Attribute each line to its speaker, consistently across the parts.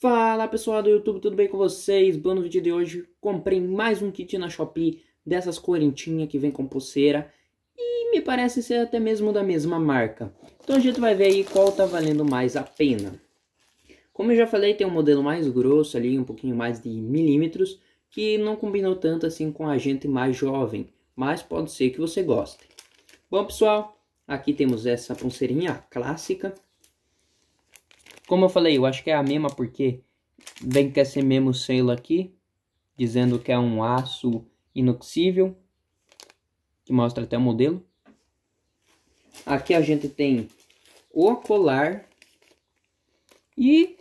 Speaker 1: Fala pessoal do YouTube, tudo bem com vocês? Bom, no vídeo de hoje comprei mais um kit na Shopee dessas correntinhas que vem com pulseira e me parece ser até mesmo da mesma marca. Então a gente vai ver aí qual tá valendo mais a pena. Como eu já falei, tem um modelo mais grosso ali, um pouquinho mais de milímetros, que não combinou tanto assim com a gente mais jovem, mas pode ser que você goste. Bom pessoal, aqui temos essa pulseirinha clássica como eu falei, eu acho que é a mesma porque vem com esse mesmo selo aqui, dizendo que é um aço inoxível, que mostra até o modelo. Aqui a gente tem o colar e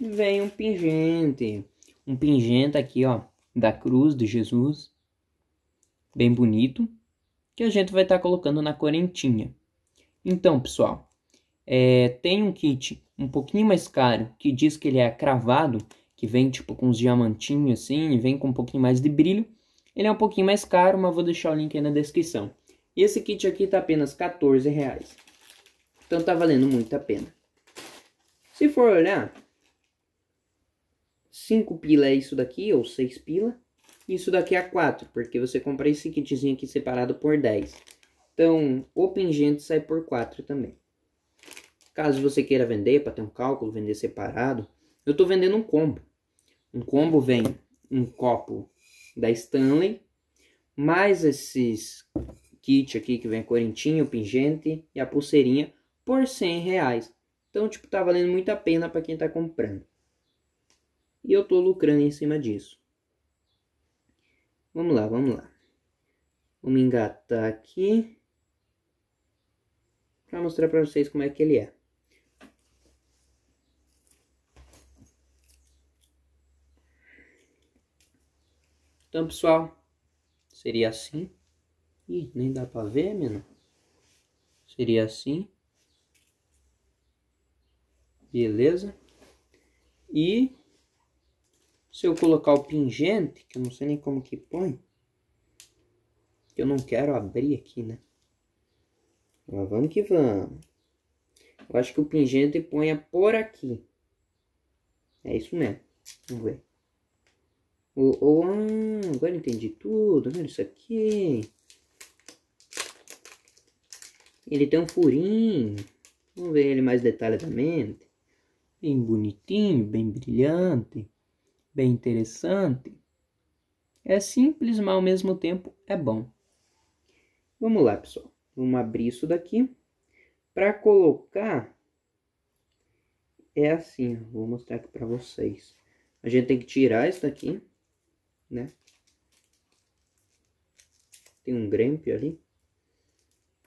Speaker 1: vem um pingente. Um pingente aqui, ó, da cruz de Jesus, bem bonito, que a gente vai estar tá colocando na correntinha. Então, pessoal, é, tem um kit um pouquinho mais caro que diz que ele é cravado, que vem tipo com uns diamantinhos assim, vem com um pouquinho mais de brilho. Ele é um pouquinho mais caro, mas vou deixar o link aí na descrição. E esse kit aqui tá apenas 14 reais. Então tá valendo muito a pena. Se for olhar, 5 pila é isso daqui, ou 6 pila. Isso daqui é 4, porque você compra esse kitzinho aqui separado por 10. Então, o pingente sai por 4 também. Caso você queira vender para ter um cálculo, vender separado, eu estou vendendo um combo. Um combo vem um copo da Stanley, mais esses kit aqui que vem corintinho, pingente e a pulseirinha por 100 reais. Então, tipo, tá valendo muito a pena para quem tá comprando. E eu tô lucrando em cima disso. Vamos lá, vamos lá. Vamos engatar aqui. Pra mostrar pra vocês como é que ele é. Então, pessoal, seria assim. Ih, nem dá pra ver, menino. Seria assim. Beleza. E se eu colocar o pingente, que eu não sei nem como que põe, eu não quero abrir aqui, né? Mas vamos que vamos. Eu acho que o pingente põe por aqui. É isso mesmo. Vamos ver. Ou, ou ah, agora entendi tudo, tá olha isso aqui. Ele tem um furinho. Vamos ver ele mais detalhadamente. Bem bonitinho, bem brilhante, bem interessante. É simples, mas ao mesmo tempo é bom. Vamos lá, pessoal. Vamos abrir isso daqui. Para colocar, é assim. Vou mostrar aqui para vocês. A gente tem que tirar isso daqui né? Tem um grampe ali.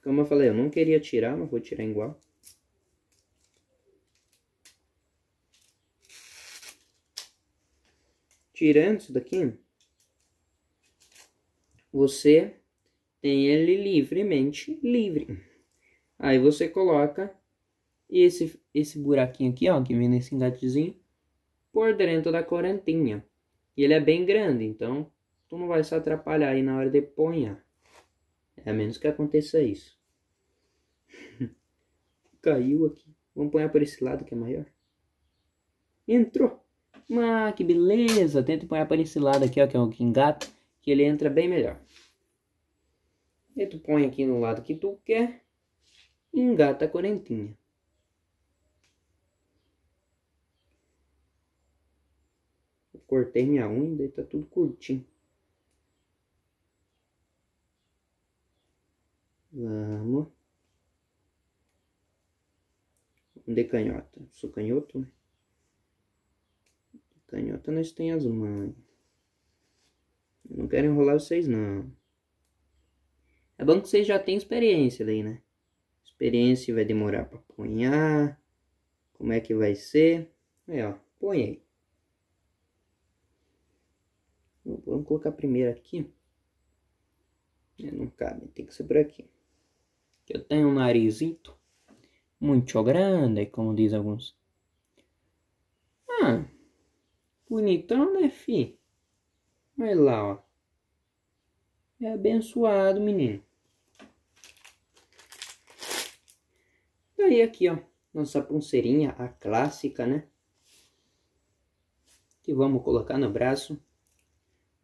Speaker 1: Como eu falei, eu não queria tirar, mas vou tirar igual. Tirando isso daqui, você tem ele livremente livre. Aí você coloca esse, esse buraquinho aqui, ó, que vem nesse engatezinho, por dentro da correntinha. E ele é bem grande, então tu não vai se atrapalhar aí na hora de ponhar. É a menos que aconteça isso. Caiu aqui. Vamos ponhar por esse lado que é maior. Entrou. Ah, que beleza. Tenta ponhar por esse lado aqui, ó, que é o que engata. Que ele entra bem melhor. E tu põe aqui no lado que tu quer. E engata a correntinha. Cortei minha unha, daí tá tudo curtinho. Vamos. De canhota. Sou canhoto, né? De canhota nós tem as mães. Eu não quero enrolar vocês, não. É bom que vocês já têm experiência daí, né? Experiência vai demorar pra apanhar. Como é que vai ser? Aí, ó. Põe aí. Vamos colocar primeiro aqui. É, não cabe, tem que ser por aqui. Eu tenho um narizito muito grande, como diz alguns. Ah, bonitão, né, fi? Olha lá, ó. É abençoado, menino. Daí aqui, ó, nossa pulseirinha, a clássica, né? Que vamos colocar no braço.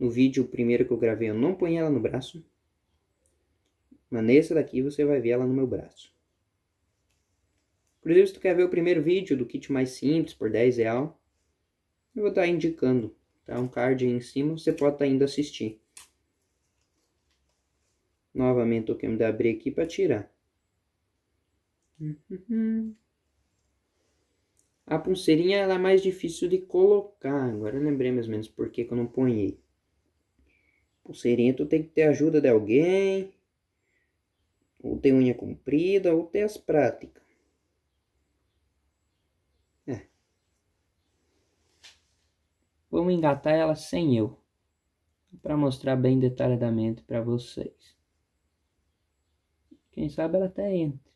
Speaker 1: No vídeo primeiro que eu gravei, eu não ponho ela no braço. Mas nessa daqui você vai ver ela no meu braço. exemplo, se tu quer ver o primeiro vídeo do kit mais simples, por 10 real, eu vou estar tá indicando. Tá um card aí em cima, você pode tá ainda assistir. Novamente, o que me dá abrir aqui para tirar. A pulseirinha ela é mais difícil de colocar. Agora eu lembrei mais ou menos por que, que eu não ponhei. O serento tem que ter ajuda de alguém, ou ter unha comprida, ou ter as práticas. É. Vamos engatar ela sem eu, para mostrar bem detalhadamente para vocês. Quem sabe ela até entre,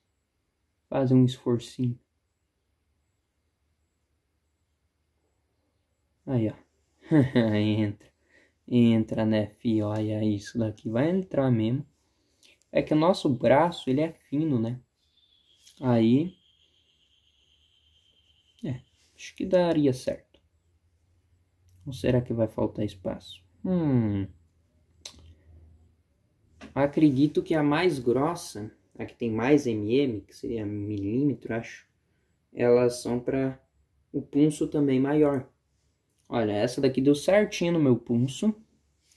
Speaker 1: faz um esforcinho. Aí, ó. Entra entra, né, fi? Olha, isso daqui vai entrar mesmo. É que o nosso braço, ele é fino, né? Aí... É, acho que daria certo. Ou será que vai faltar espaço? Hum... Acredito que a mais grossa, a que tem mais mm, que seria milímetro, acho, elas são para o pulso também maior. Olha, essa daqui deu certinho no meu pulso.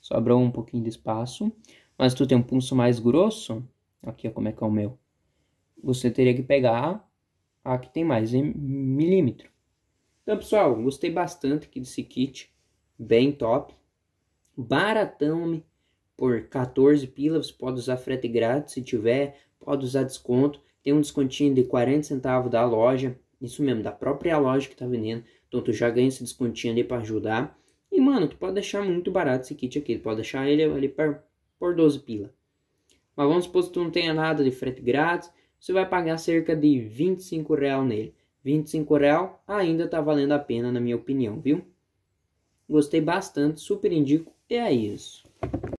Speaker 1: Sobrou um pouquinho de espaço. Mas tu tem um pulso mais grosso. Aqui, ó, como é que é o meu. Você teria que pegar a que tem mais em milímetro. Então, pessoal, gostei bastante aqui desse kit. Bem top. Baratão por 14 pilas, Você pode usar frete grátis se tiver. Pode usar desconto. Tem um descontinho de 40 centavos da loja. Isso mesmo, da própria loja que tá vendendo. Então tu já ganha esse descontinho ali pra ajudar. E, mano, tu pode deixar muito barato esse kit aqui. Tu pode deixar ele ali por, por 12 pila. Mas vamos supor que tu não tenha nada de frete grátis. Você vai pagar cerca de 25 real nele. 25 real ainda tá valendo a pena, na minha opinião, viu? Gostei bastante, super indico. E é isso.